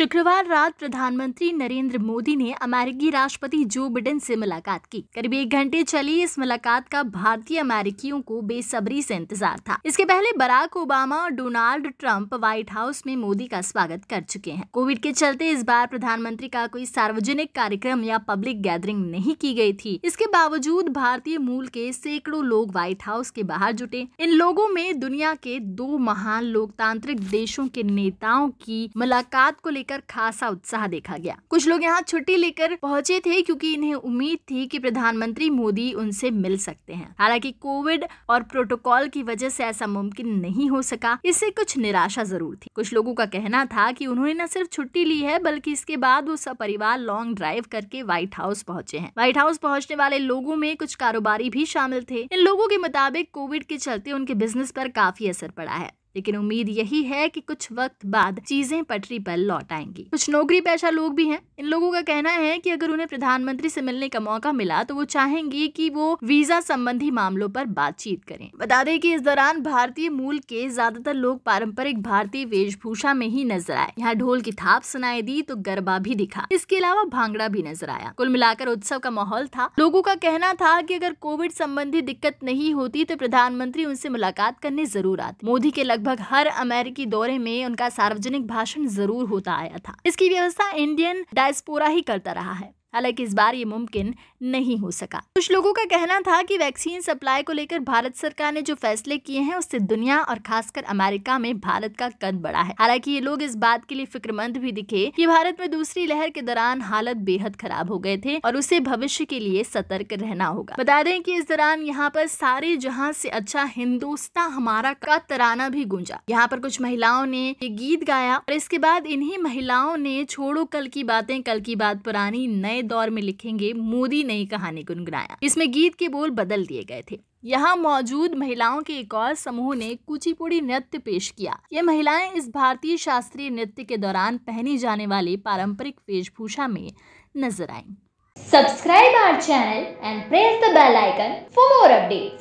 शुक्रवार रात प्रधानमंत्री नरेंद्र मोदी ने अमेरिकी राष्ट्रपति जो बिडेन से मुलाकात की करीब एक घंटे चली इस मुलाकात का भारतीय अमेरिकियों को बेसब्री से इंतजार था इसके पहले बराक ओबामा और डोनाल्ड ट्रंप व्हाइट हाउस में मोदी का स्वागत कर चुके हैं कोविड के चलते इस बार प्रधानमंत्री का कोई सार्वजनिक कार्यक्रम या पब्लिक गैदरिंग नहीं की गयी थी इसके बावजूद भारतीय मूल के सैकड़ों लोग व्हाइट हाउस के बाहर जुटे इन लोगों में दुनिया के दो महान लोकतांत्रिक देशों के नेताओं की मुलाकात को लेकर लेकर खासा उत्साह देखा गया कुछ लोग यहाँ छुट्टी लेकर पहुंचे थे क्योंकि इन्हें उम्मीद थी कि प्रधानमंत्री मोदी उनसे मिल सकते हैं हालांकि कोविड और प्रोटोकॉल की वजह से ऐसा मुमकिन नहीं हो सका इससे कुछ निराशा जरूर थी कुछ लोगों का कहना था कि उन्होंने न सिर्फ छुट्टी ली है बल्कि इसके बाद वो सब परिवार लॉन्ग ड्राइव करके व्हाइट हाउस पहुंचे हैं व्हाइट हाउस पहुंचने वाले लोगों में कुछ कारोबारी भी शामिल थे इन लोगों के मुताबिक कोविड के चलते उनके बिजनेस पर काफी असर पड़ा है लेकिन उम्मीद यही है कि कुछ वक्त बाद चीजें पटरी पर लौट आएंगी कुछ नौकरी पेशा लोग भी हैं इन लोगों का कहना है कि अगर उन्हें प्रधानमंत्री से मिलने का मौका मिला तो वो चाहेंगी कि वो वीजा संबंधी मामलों पर बातचीत करें बता दें कि इस दौरान भारतीय मूल के ज्यादातर लोग पारंपरिक भारतीय वेशभूषा में ही नजर आए यहाँ ढोल की थाप सुनाई दी तो गरबा भी दिखा इसके अलावा भांगड़ा भी नजर आया कुल मिलाकर उत्सव का माहौल था लोगों का कहना था की अगर कोविड संबंधी दिक्कत नहीं होती तो प्रधानमंत्री उनसे मुलाकात करने जरूर आते मोदी के लग लगभग हर अमेरिकी दौरे में उनका सार्वजनिक भाषण जरूर होता आया था इसकी व्यवस्था इंडियन डायस्पोरा ही करता रहा है हालांकि इस बार ये मुमकिन नहीं हो सका कुछ लोगों का कहना था कि वैक्सीन सप्लाई को लेकर भारत सरकार ने जो फैसले किए हैं उससे दुनिया और खासकर अमेरिका में भारत का कद बढ़ा है हालांकि ये लोग इस बात के लिए फिक्रमंद भी दिखे कि भारत में दूसरी लहर के दौरान हालत बेहद खराब हो गए थे और उसे भविष्य के लिए सतर्क रहना होगा बता दें की इस दौरान यहाँ पर सारे जहाँ से अच्छा हिंदुस्तान हमारा का तराना भी गूंजा यहाँ पर कुछ महिलाओं ने ये गीत गाया और इसके बाद इन्ही महिलाओं ने छोड़ो कल की बातें कल की बात पुरानी नए नए दौर में लिखेंगे मोदी नई कहानी गुनगुनाया इसमें गीत के बोल बदल दिए गए थे यहाँ मौजूद महिलाओं के एक और समूह ने कुचिपुड़ी नृत्य पेश किया ये महिलाएं इस भारतीय शास्त्रीय नृत्य के दौरान पहनी जाने वाली पारंपरिक वेशभूषा में नजर आई subscribe our channel and press the bell icon for more updates.